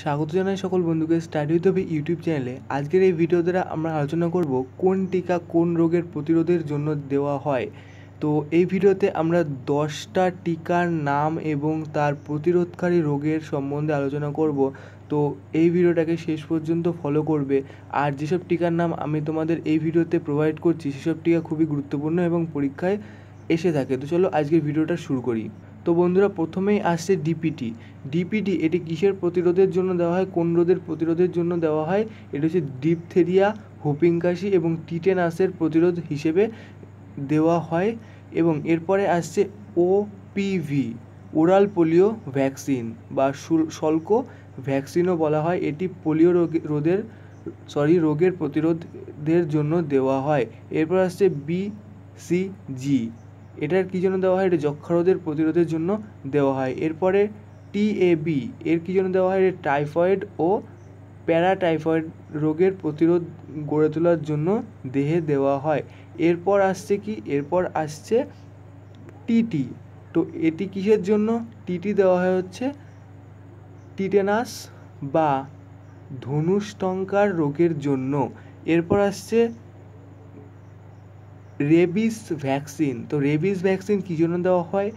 স্বাগত জানাই সকল বন্ধুকে স্টাডি তবে ইউটিউব চ্যানেলে আজকের এই ভিডিও দ্বারা আমরা আলোচনা করব কোন টিকা কোন রোগের প্রতিরোধের জন্য দেওয়া হয় তো এই ভিডিওতে আমরা দশটা টিকার নাম এবং তার প্রতিরোধকারী রোগের সম্বন্ধে আলোচনা করব তো এই ভিডিওটাকে শেষ পর্যন্ত ফলো করবে আর যেসব টিকার নাম আমি তোমাদের এই ভিডিওতে প্রোভাইড করছি সেসব টিকা খুবই গুরুত্বপূর্ণ এবং পরীক্ষায় এসে থাকে তো চলো আজকের ভিডিওটা শুরু করি তো বন্ধুরা প্রথমেই আসছে ডিপিটি ডিপিটি এটি কিসের প্রতিরোধের জন্য দেওয়া হয় কোন রোদের প্রতিরোধের জন্য দেওয়া হয় এটি হচ্ছে ডিপথেরিয়া হুপিংকাশি এবং টিটেনাসের প্রতিরোধ হিসেবে দেওয়া হয় এবং এরপরে আসছে ওপিভি ওরাল পোলিও ভ্যাকসিন বা শুল্ক ভ্যাকসিনও বলা হয় এটি পোলিও রোগের সরি রোগের প্রতিরোধের জন্য দেওয়া হয় এরপর আসছে বিসিজি এটার কী জন্য দেওয়া হয় এটা যক্ষারোধের প্রতিরোধের জন্য দেওয়া হয় এরপরে টিএবি এর কী জন্য দেওয়া হয় এটা টাইফয়েড ও প্যারাটাইফয়েড রোগের প্রতিরোধ গড়ে তোলার জন্য দেহে দেওয়া হয় এরপর আসছে কি এরপর আসছে টিটি তো এটি কিসের জন্য টিটি দেওয়া হয় হচ্ছে টিটেনাস বা ধনুষ্টঙ্কার রোগের জন্য এরপর আসছে রেবিস ভ্যাকসিন তো রেবিস ভ্যাকসিন কী জন্য দেওয়া হয়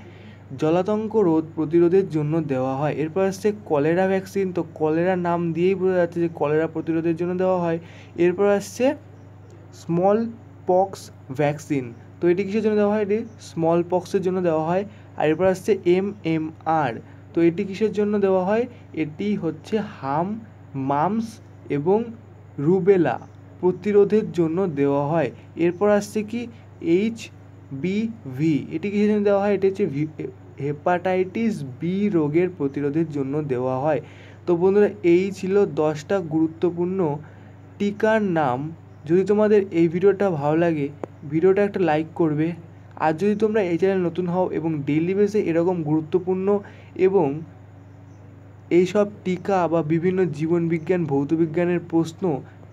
জলাতঙ্ক রোধ প্রতিরোধের জন্য দেওয়া হয় এরপর আসছে কলেরা ভ্যাকসিন তো কলেরা নাম দিয়েই বোঝা যাচ্ছে যে কলেরা প্রতিরোধের জন্য দেওয়া হয় এরপর আসছে স্মল পক্স ভ্যাকসিন তো এটি কিসের জন্য দেওয়া হয় এটি স্মল পক্সের জন্য দেওয়া হয় আর এরপর আসছে এম এম আর তো এটি কিসের জন্য দেওয়া হয় এটি হচ্ছে হাম মামস এবং রুবেলা প্রতিরোধের জন্য দেওয়া হয় এরপর আসছে কি এইচ বিভি এটি কিসের জন্য দেওয়া হয় এটি হচ্ছে হেপাটাইটিস বি রোগের প্রতিরোধের জন্য দেওয়া হয় তো বন্ধুরা এই ছিল দশটা গুরুত্বপূর্ণ টিকার নাম যদি তোমাদের এই ভিডিওটা ভালো লাগে ভিডিওটা একটা লাইক করবে আর যদি তোমরা এই চ্যানেল নতুন হও এবং ডেইলি বেসে এরকম গুরুত্বপূর্ণ এবং এইসব টিকা বা বিভিন্ন জীবনবিজ্ঞান ভৌতবিজ্ঞানের প্রশ্ন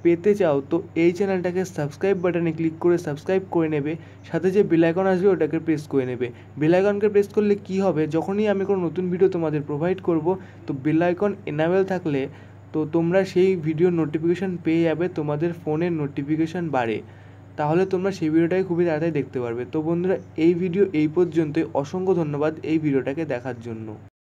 পেতে চাও তো এই চ্যানেলটাকে সাবস্ক্রাইব বাটনে ক্লিক করে সাবস্ক্রাইব করে নেবে সাথে যে বেলাইকন আসবে ওটাকে প্রেস করে নেবে বেলাইকনকে প্রেস করলে কি হবে যখনই আমি কোনো নতুন ভিডিও তোমাদের প্রোভাইড করব তো বেলাইকন এনাবেল থাকলে তো তোমরা সেই ভিডিও নোটিফিকেশান পেয়ে যাবে তোমাদের ফোনের নোটিফিকেশান বাড়ে তাহলে তোমরা সেই ভিডিওটাকে খুবই তাড়াতাড়ি দেখতে পারবে তো বন্ধুরা এই ভিডিও এই পর্যন্তই অসংখ্য ধন্যবাদ এই ভিডিওটাকে দেখার জন্য